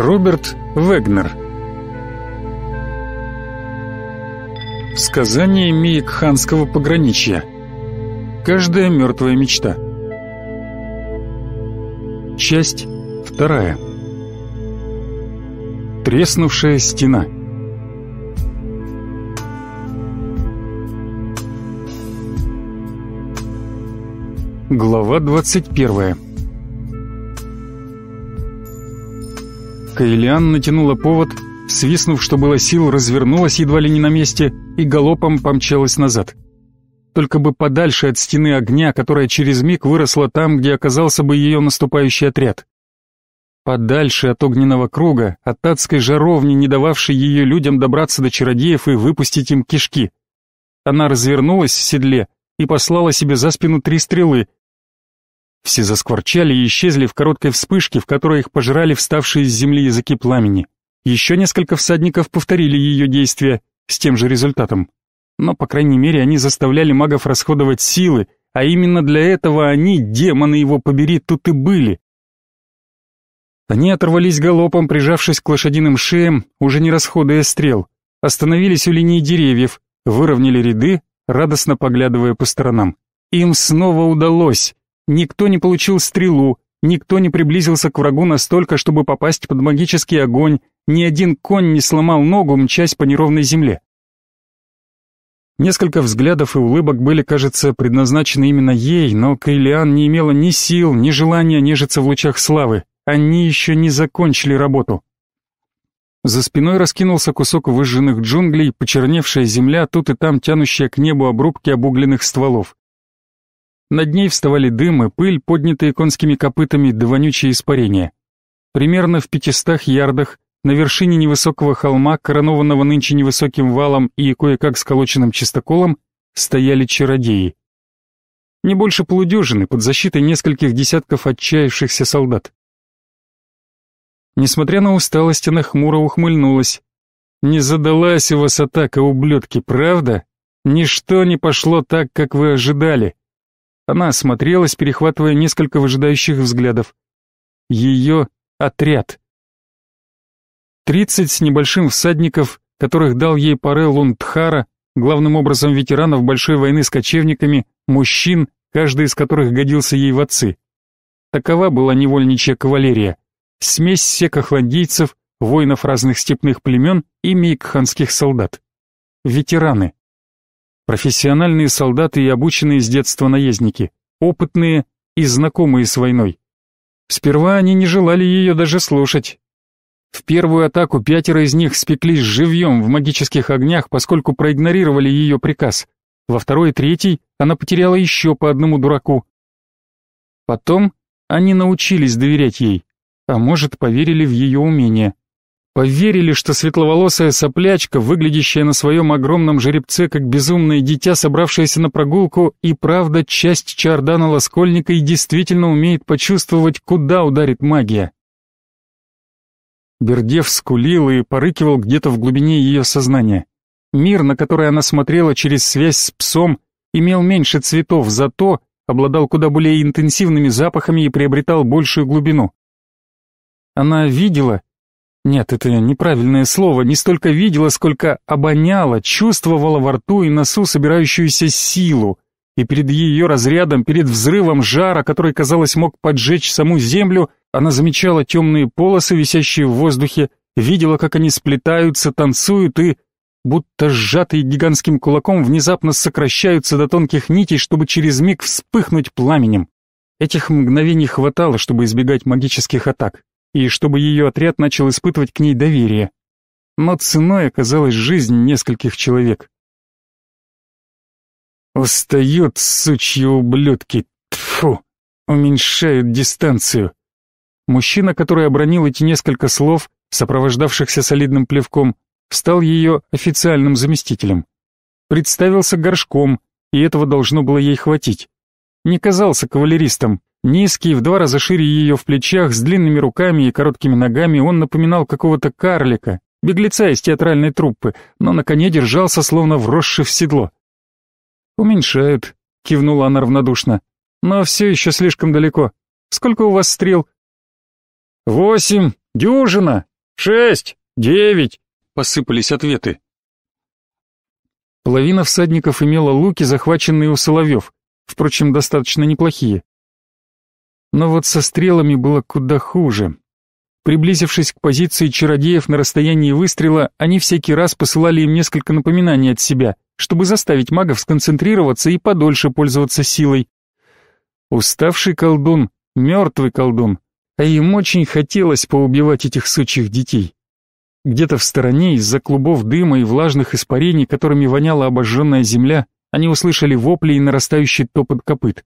Роберт Вегнер Сказание Миекханского пограничья Каждая мертвая мечта Часть вторая Треснувшая стена Глава двадцать первая Ловко Элиан натянула повод, свистнув, что было сил, развернулась едва ли не на месте и галопом помчалась назад. Только бы подальше от стены огня, которая через миг выросла там, где оказался бы ее наступающий отряд. Подальше от огненного круга, от адской жаровни, не дававшей ее людям добраться до чародеев и выпустить им кишки. Она развернулась в седле и послала себе за спину три стрелы — все заскворчали и исчезли в короткой вспышке, в которой их пожирали вставшие из земли языки пламени. Еще несколько всадников повторили ее действия с тем же результатом. Но, по крайней мере, они заставляли магов расходовать силы, а именно для этого они, демоны его побери, тут и были. Они оторвались галопом, прижавшись к лошадиным шеям, уже не расходуя стрел, остановились у линии деревьев, выровняли ряды, радостно поглядывая по сторонам. Им снова удалось. Никто не получил стрелу, никто не приблизился к врагу настолько, чтобы попасть под магический огонь, ни один конь не сломал ногу, мчась по неровной земле. Несколько взглядов и улыбок были, кажется, предназначены именно ей, но Кайлиан не имела ни сил, ни желания нежиться в лучах славы. Они еще не закончили работу. За спиной раскинулся кусок выжженных джунглей, почерневшая земля, тут и там тянущая к небу обрубки обугленных стволов. Над ней вставали дым и пыль, поднятые конскими копытами, да вонючие испарения. Примерно в пятистах ярдах, на вершине невысокого холма, коронованного нынче невысоким валом и кое-как сколоченным чистоколом, стояли чародеи. Не больше полудюжины, под защитой нескольких десятков отчаявшихся солдат. Несмотря на усталость, она хмуро ухмыльнулась. «Не задалась у вас атака, ублюдки, правда? Ничто не пошло так, как вы ожидали. Она осмотрелась, перехватывая несколько выжидающих взглядов. Ее отряд. Тридцать с небольшим всадников, которых дал ей Парел Лундхара, главным образом ветеранов большой войны с кочевниками, мужчин, каждый из которых годился ей в отцы. Такова была невольничья кавалерия. Смесь секохландийцев, воинов разных степных племен и мейкханских солдат. Ветераны профессиональные солдаты и обученные с детства наездники, опытные и знакомые с войной. Сперва они не желали ее даже слушать. В первую атаку пятеро из них спеклись живьем в магических огнях, поскольку проигнорировали ее приказ. Во второй и третий она потеряла еще по одному дураку. Потом они научились доверять ей, а может поверили в ее умение. Поверили, что светловолосая соплячка, выглядящая на своем огромном жеребце как безумное дитя, собравшееся на прогулку, и правда часть Чардана Лоскольника и действительно умеет почувствовать, куда ударит магия. Бердев скулил и порыкивал где-то в глубине ее сознания. Мир, на который она смотрела через связь с псом, имел меньше цветов, зато обладал куда более интенсивными запахами и приобретал большую глубину. Она видела, нет, это неправильное слово, не столько видела, сколько обоняла, чувствовала во рту и носу собирающуюся силу, и перед ее разрядом, перед взрывом жара, который, казалось, мог поджечь саму землю, она замечала темные полосы, висящие в воздухе, видела, как они сплетаются, танцуют и, будто сжатые гигантским кулаком, внезапно сокращаются до тонких нитей, чтобы через миг вспыхнуть пламенем. Этих мгновений хватало, чтобы избегать магических атак и чтобы ее отряд начал испытывать к ней доверие. Но ценой оказалась жизнь нескольких человек. «Устают, сучьи ублюдки! Тьфу! Уменьшают дистанцию!» Мужчина, который обронил эти несколько слов, сопровождавшихся солидным плевком, стал ее официальным заместителем. Представился горшком, и этого должно было ей хватить. Не казался кавалеристом, Низкий, в два раза шире ее в плечах, с длинными руками и короткими ногами, он напоминал какого-то карлика, беглеца из театральной труппы, но на коне держался, словно вросший в седло. «Уменьшают», — кивнула она равнодушно. «Но все еще слишком далеко. Сколько у вас стрел?» «Восемь! Дюжина! Шесть! Девять!» — посыпались ответы. Половина всадников имела луки, захваченные у соловьев, впрочем, достаточно неплохие. Но вот со стрелами было куда хуже. Приблизившись к позиции чародеев на расстоянии выстрела, они всякий раз посылали им несколько напоминаний от себя, чтобы заставить магов сконцентрироваться и подольше пользоваться силой. Уставший колдун, мертвый колдун, а им очень хотелось поубивать этих сучьих детей. Где-то в стороне, из-за клубов дыма и влажных испарений, которыми воняла обожженная земля, они услышали вопли и нарастающий топот копыт.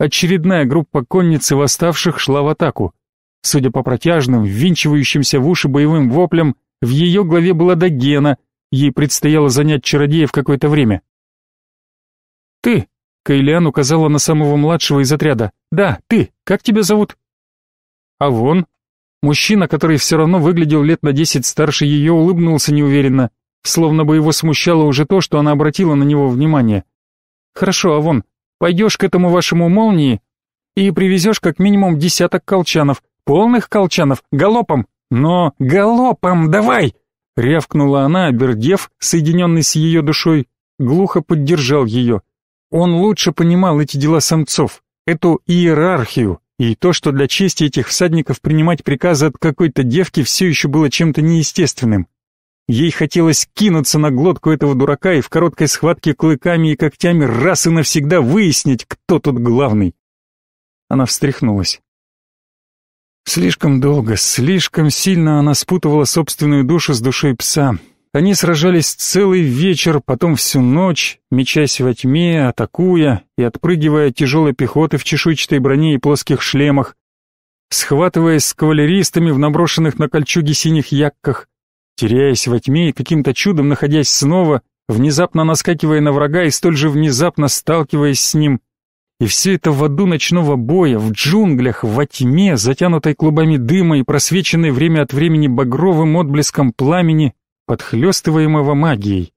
Очередная группа конницы восставших шла в атаку. Судя по протяжным, ввинчивающимся в уши боевым воплям, в ее главе была Дагена, ей предстояло занять чародея в какое-то время. «Ты!» — Кайлиан указала на самого младшего из отряда. «Да, ты! Как тебя зовут?» «А вон!» Мужчина, который все равно выглядел лет на десять старше ее, улыбнулся неуверенно, словно бы его смущало уже то, что она обратила на него внимание. «Хорошо, а вон, Пойдешь к этому вашему молнии и привезешь как минимум десяток колчанов, полных колчанов, галопом, но галопом давай!» Рявкнула она, обердев, соединенный с ее душой, глухо поддержал ее. Он лучше понимал эти дела самцов, эту иерархию, и то, что для чести этих всадников принимать приказы от какой-то девки все еще было чем-то неестественным. Ей хотелось кинуться на глотку этого дурака и в короткой схватке клыками и когтями раз и навсегда выяснить, кто тут главный. Она встряхнулась. Слишком долго, слишком сильно она спутывала собственную душу с душой пса. Они сражались целый вечер, потом всю ночь, мечась во тьме, атакуя и отпрыгивая тяжелой пехоты в чешуйчатой броне и плоских шлемах, схватываясь с кавалеристами в наброшенных на кольчуги синих якках, теряясь во тьме и каким-то чудом находясь снова, внезапно наскакивая на врага и столь же внезапно сталкиваясь с ним. И все это в аду ночного боя, в джунглях, во тьме, затянутой клубами дыма и просвеченной время от времени багровым отблеском пламени, подхлёстываемого магией.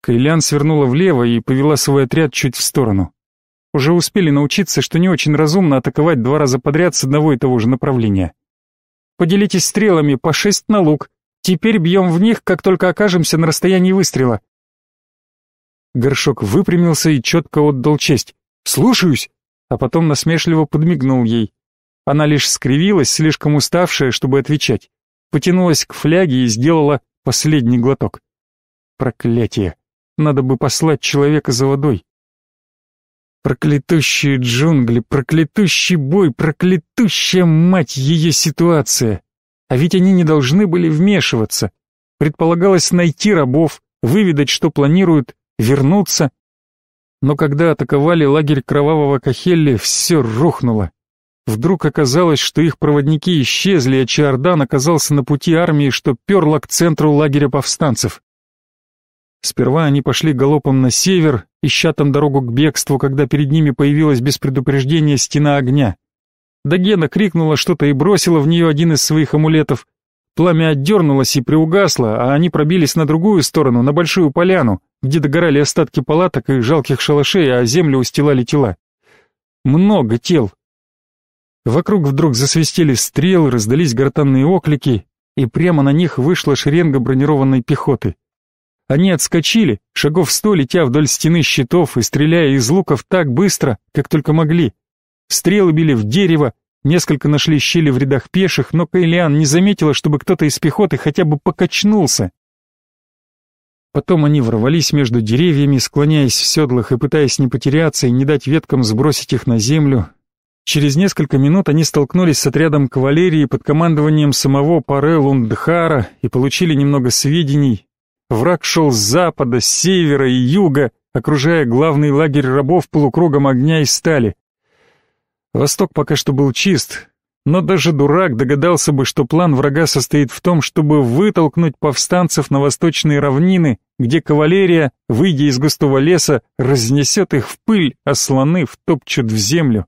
Кайлян свернула влево и повела свой отряд чуть в сторону. Уже успели научиться, что не очень разумно атаковать два раза подряд с одного и того же направления. Поделитесь стрелами, по шесть на лук. Теперь бьем в них, как только окажемся на расстоянии выстрела. Горшок выпрямился и четко отдал честь. «Слушаюсь!» А потом насмешливо подмигнул ей. Она лишь скривилась, слишком уставшая, чтобы отвечать. Потянулась к фляге и сделала последний глоток. Проклятие! Надо бы послать человека за водой. Проклятущие джунгли, проклятущий бой, проклятущая, мать ее, ситуация. А ведь они не должны были вмешиваться. Предполагалось найти рабов, выведать, что планируют, вернуться. Но когда атаковали лагерь кровавого Кахелли, все рухнуло. Вдруг оказалось, что их проводники исчезли, а Чардан оказался на пути армии, что перла к центру лагеря повстанцев. Сперва они пошли галопом на север, ища там дорогу к бегству, когда перед ними появилась без предупреждения стена огня. Дагена крикнула что-то и бросила в нее один из своих амулетов. Пламя отдернулось и приугасло, а они пробились на другую сторону, на большую поляну, где догорали остатки палаток и жалких шалашей, а землю устилали тела. Много тел. Вокруг вдруг засвистели стрелы, раздались гортанные оклики, и прямо на них вышла шеренга бронированной пехоты — они отскочили, шагов сто летя вдоль стены щитов и стреляя из луков так быстро, как только могли. Стрелы били в дерево, несколько нашли щели в рядах пеших, но Кайлиан не заметила, чтобы кто-то из пехоты хотя бы покачнулся. Потом они ворвались между деревьями, склоняясь в седлах и пытаясь не потеряться и не дать веткам сбросить их на землю. Через несколько минут они столкнулись с отрядом кавалерии под командованием самого Паре Лундхара и получили немного сведений, Враг шел с запада, с севера и юга, окружая главный лагерь рабов полукругом огня и стали. Восток пока что был чист, но даже дурак догадался бы, что план врага состоит в том, чтобы вытолкнуть повстанцев на восточные равнины, где кавалерия, выйдя из густого леса, разнесет их в пыль, а слоны втопчут в землю.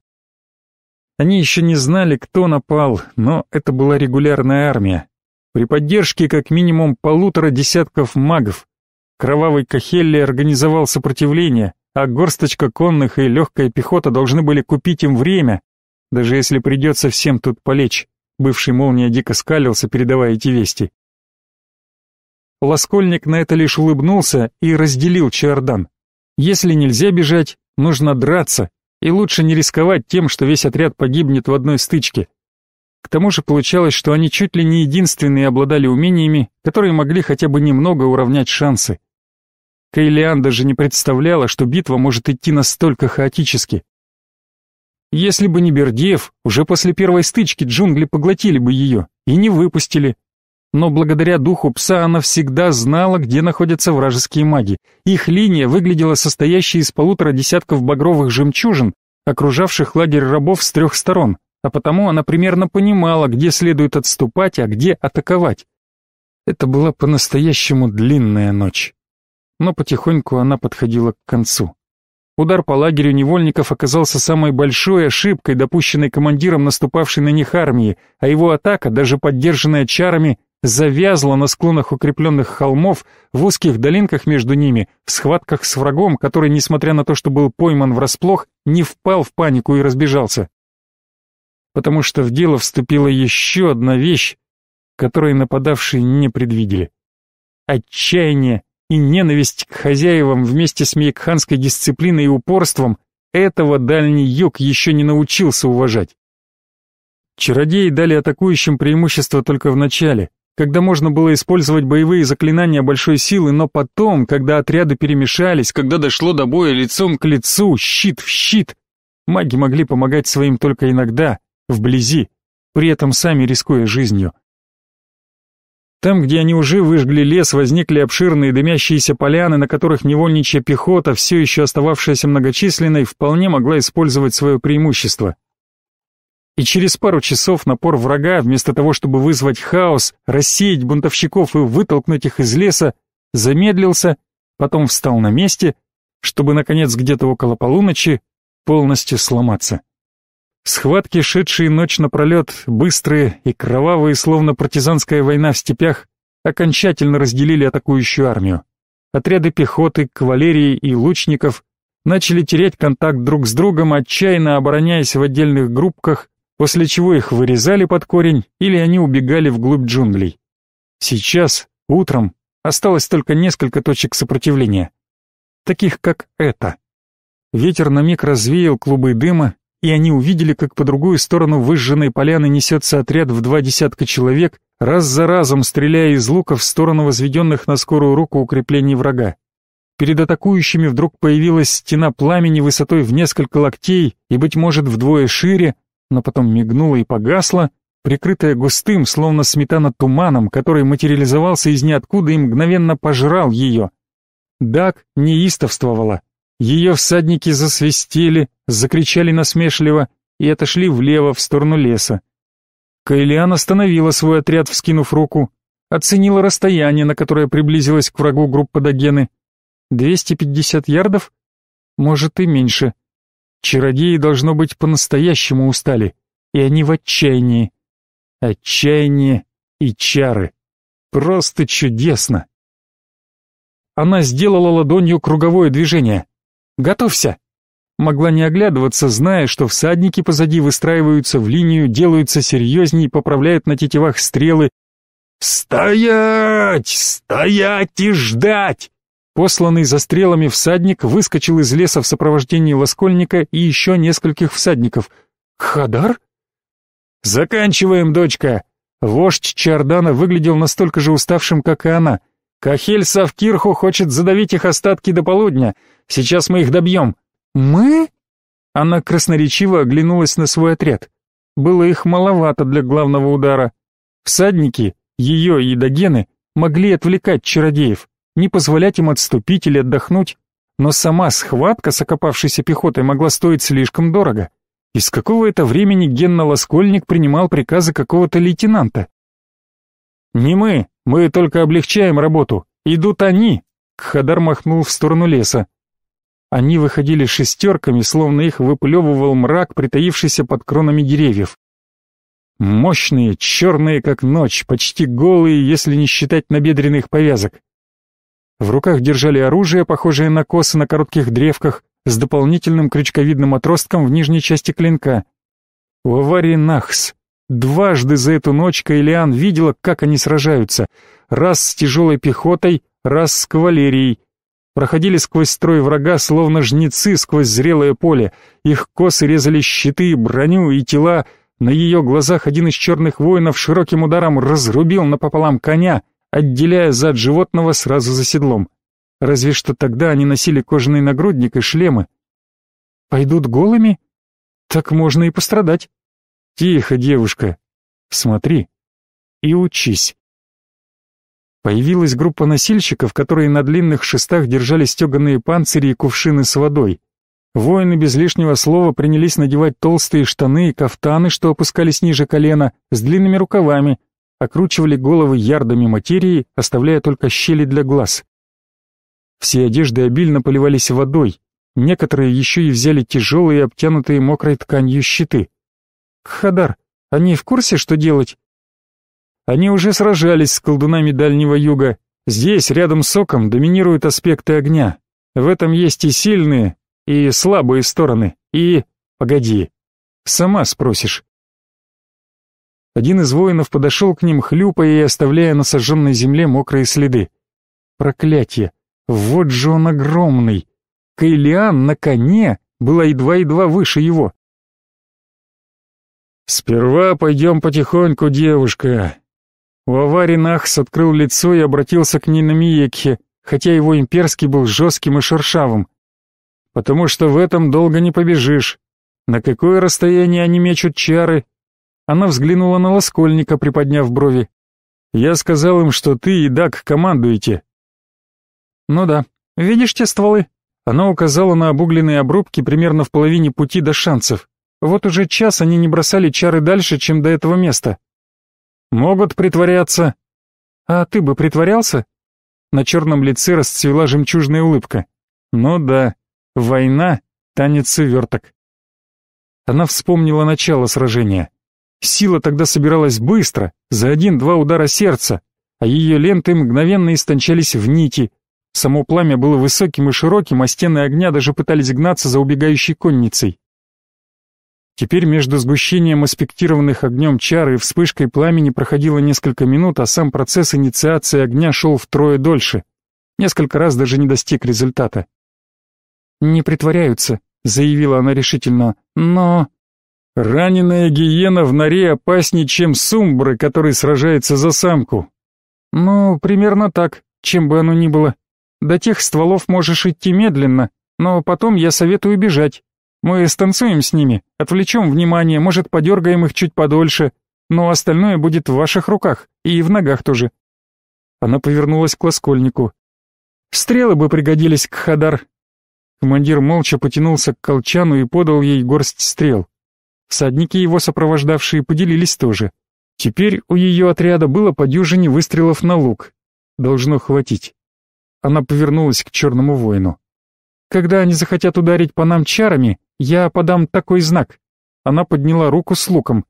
Они еще не знали, кто напал, но это была регулярная армия при поддержке как минимум полутора десятков магов. Кровавый Кахелли организовал сопротивление, а горсточка конных и легкая пехота должны были купить им время, даже если придется всем тут полечь. Бывший молния дико скалился, передавая эти вести. Лоскольник на это лишь улыбнулся и разделил Чардан. Если нельзя бежать, нужно драться, и лучше не рисковать тем, что весь отряд погибнет в одной стычке. К тому же получалось, что они чуть ли не единственные обладали умениями, которые могли хотя бы немного уравнять шансы. Кейлиан даже не представляла, что битва может идти настолько хаотически. Если бы не Бердеев, уже после первой стычки джунгли поглотили бы ее и не выпустили. Но благодаря духу пса она всегда знала, где находятся вражеские маги. Их линия выглядела состоящей из полутора десятков багровых жемчужин, окружавших лагерь рабов с трех сторон, а потому она примерно понимала, где следует отступать, а где атаковать. Это была по-настоящему длинная ночь. Но потихоньку она подходила к концу. Удар по лагерю невольников оказался самой большой ошибкой, допущенной командиром наступавшей на них армии, а его атака, даже поддержанная чарами, завязла на склонах укрепленных холмов, в узких долинках между ними, в схватках с врагом, который, несмотря на то, что был пойман врасплох, не впал в панику и разбежался потому что в дело вступила еще одна вещь, которой нападавшие не предвидели. Отчаяние и ненависть к хозяевам вместе с мейкханской дисциплиной и упорством этого Дальний Юг еще не научился уважать. Чародеи дали атакующим преимущество только в начале, когда можно было использовать боевые заклинания большой силы, но потом, когда отряды перемешались, когда дошло до боя лицом к лицу, щит в щит, маги могли помогать своим только иногда, вблизи, при этом сами рискуя жизнью. Там, где они уже выжгли лес, возникли обширные дымящиеся поляны, на которых невольничья пехота, все еще остававшаяся многочисленной, вполне могла использовать свое преимущество. И через пару часов напор врага, вместо того, чтобы вызвать хаос, рассеять бунтовщиков и вытолкнуть их из леса, замедлился, потом встал на месте, чтобы, наконец, где-то около полуночи полностью сломаться. Схватки, шедшие ночь напролет, быстрые и кровавые, словно партизанская война в степях, окончательно разделили атакующую армию. Отряды пехоты, кавалерии и лучников начали терять контакт друг с другом, отчаянно обороняясь в отдельных группках, после чего их вырезали под корень или они убегали вглубь джунглей. Сейчас, утром, осталось только несколько точек сопротивления. Таких как это. Ветер на миг развеял клубы дыма, и они увидели, как по другую сторону выжженной поляны несется отряд в два десятка человек, раз за разом стреляя из лука в сторону возведенных на скорую руку укреплений врага. Перед атакующими вдруг появилась стена пламени высотой в несколько локтей и, быть может, вдвое шире, но потом мигнула и погасла, прикрытая густым, словно сметана туманом, который материализовался из ниоткуда и мгновенно пожрал ее. Даг неистовствовала. Ее всадники засвистели, закричали насмешливо и отошли влево в сторону леса. Кайлиан остановила свой отряд, вскинув руку, оценила расстояние, на которое приблизилась к врагу группа Дагены. 250 ярдов? Может и меньше. Чародеи, должно быть, по-настоящему устали, и они в отчаянии. Отчаяние и чары. Просто чудесно. Она сделала ладонью круговое движение. Готовься!» Могла не оглядываться, зная, что всадники позади выстраиваются в линию, делаются серьезней, поправляют на тетивах стрелы. «Стоять! Стоять и ждать!» Посланный за стрелами всадник выскочил из леса в сопровождении Лоскольника и еще нескольких всадников. «Хадар?» «Заканчиваем, дочка!» Вождь Чардана выглядел настолько же уставшим, как и она — Кахель Савкирху хочет задавить их остатки до полудня. Сейчас мы их добьем». «Мы?» Она красноречиво оглянулась на свой отряд. Было их маловато для главного удара. Всадники, ее и Дагены, могли отвлекать чародеев, не позволять им отступить или отдохнуть, но сама схватка с окопавшейся пехотой могла стоить слишком дорого. Из какого это времени Генна Лоскольник принимал приказы какого-то лейтенанта? «Не мы, мы только облегчаем работу. Идут они!» Кхадар махнул в сторону леса. Они выходили шестерками, словно их выплевывал мрак, притаившийся под кронами деревьев. Мощные, черные как ночь, почти голые, если не считать набедренных повязок. В руках держали оружие, похожее на косы на коротких древках, с дополнительным крючковидным отростком в нижней части клинка. У Нахс Дважды за эту ночь Кайлиан видела, как они сражаются. Раз с тяжелой пехотой, раз с кавалерией. Проходили сквозь строй врага, словно жнецы сквозь зрелое поле. Их косы резали щиты, броню и тела. На ее глазах один из черных воинов широким ударом разрубил напополам коня, отделяя зад животного сразу за седлом. Разве что тогда они носили кожаный нагрудник и шлемы. «Пойдут голыми? Так можно и пострадать». Тихо, девушка. Смотри и учись. Появилась группа носильщиков, которые на длинных шестах держали стеганые панцири и кувшины с водой. Воины без лишнего слова принялись надевать толстые штаны и кафтаны, что опускались ниже колена, с длинными рукавами, окручивали головы ярдами материи, оставляя только щели для глаз. Все одежды обильно поливались водой, некоторые еще и взяли тяжелые, обтянутые мокрой тканью щиты. Хадар, они в курсе, что делать? Они уже сражались с колдунами Дальнего Юга. Здесь, рядом с оком, доминируют аспекты огня. В этом есть и сильные, и слабые стороны, и... Погоди, сама спросишь. Один из воинов подошел к ним, хлюпая и оставляя на сожженной земле мокрые следы. Проклятье! Вот же он огромный! Кайлиан на коне была едва-едва выше его. «Сперва пойдем потихоньку, девушка». У аварии Нахс открыл лицо и обратился к ней хотя его имперский был жестким и шершавым. «Потому что в этом долго не побежишь. На какое расстояние они мечут чары?» Она взглянула на Лоскольника, приподняв брови. «Я сказал им, что ты и Дак командуете». «Ну да. Видишь те стволы?» Она указала на обугленные обрубки примерно в половине пути до шансов. Вот уже час они не бросали чары дальше, чем до этого места. Могут притворяться. А ты бы притворялся? На черном лице расцвела жемчужная улыбка. Ну да, война, танец и верток. Она вспомнила начало сражения. Сила тогда собиралась быстро, за один-два удара сердца, а ее ленты мгновенно истончались в нити. Само пламя было высоким и широким, а стены огня даже пытались гнаться за убегающей конницей. Теперь между сгущением аспектированных огнем чар и вспышкой пламени проходило несколько минут, а сам процесс инициации огня шел втрое дольше. Несколько раз даже не достиг результата. «Не притворяются», — заявила она решительно, — «но...» «Раненая гиена в норе опаснее, чем сумбры, который сражается за самку». «Ну, примерно так, чем бы оно ни было. До тех стволов можешь идти медленно, но потом я советую бежать, мы станцуем с ними, отвлечем внимание, может, подергаем их чуть подольше, но остальное будет в ваших руках и в ногах тоже». Она повернулась к лоскольнику. «Стрелы бы пригодились, к Хадар. Командир молча потянулся к колчану и подал ей горсть стрел. Всадники, его сопровождавшие, поделились тоже. Теперь у ее отряда было по дюжине выстрелов на лук. Должно хватить. Она повернулась к черному воину. Когда они захотят ударить по нам чарами, я подам такой знак. Она подняла руку с луком.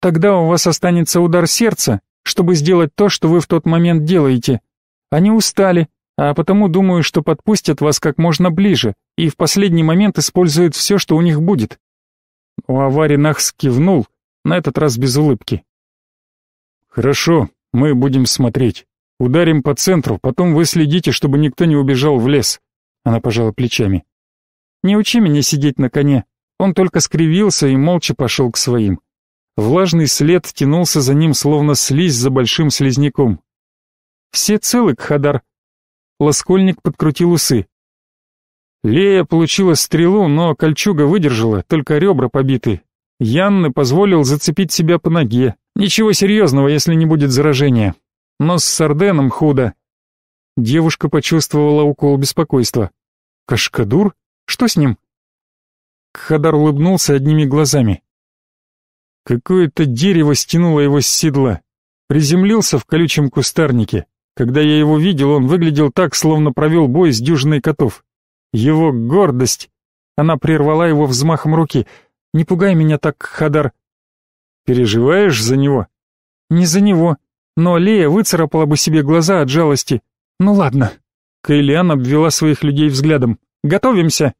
Тогда у вас останется удар сердца, чтобы сделать то, что вы в тот момент делаете. Они устали, а потому думаю, что подпустят вас как можно ближе и в последний момент используют все, что у них будет. У аварии Нахс кивнул, на этот раз без улыбки. «Хорошо, мы будем смотреть. Ударим по центру, потом вы следите, чтобы никто не убежал в лес». Она пожала плечами. Не учи меня сидеть на коне. Он только скривился и молча пошел к своим. Влажный след тянулся за ним, словно слизь за большим слизняком. «Все целы, Кхадар?» Лоскольник подкрутил усы. Лея получила стрелу, но кольчуга выдержала, только ребра побиты. Янны позволил зацепить себя по ноге. Ничего серьезного, если не будет заражения. Но с Сарденом худо. Девушка почувствовала укол беспокойства. «Кашкадур?» Что с ним?» Кхадар улыбнулся одними глазами. Какое-то дерево стянуло его с седла. Приземлился в колючем кустарнике. Когда я его видел, он выглядел так, словно провел бой с дюжиной котов. Его гордость! Она прервала его взмахом руки. «Не пугай меня так, Хадар!» «Переживаешь за него?» «Не за него. Но Лея выцарапала бы себе глаза от жалости. Ну ладно». Кайлиан обвела своих людей взглядом. Готовимся!»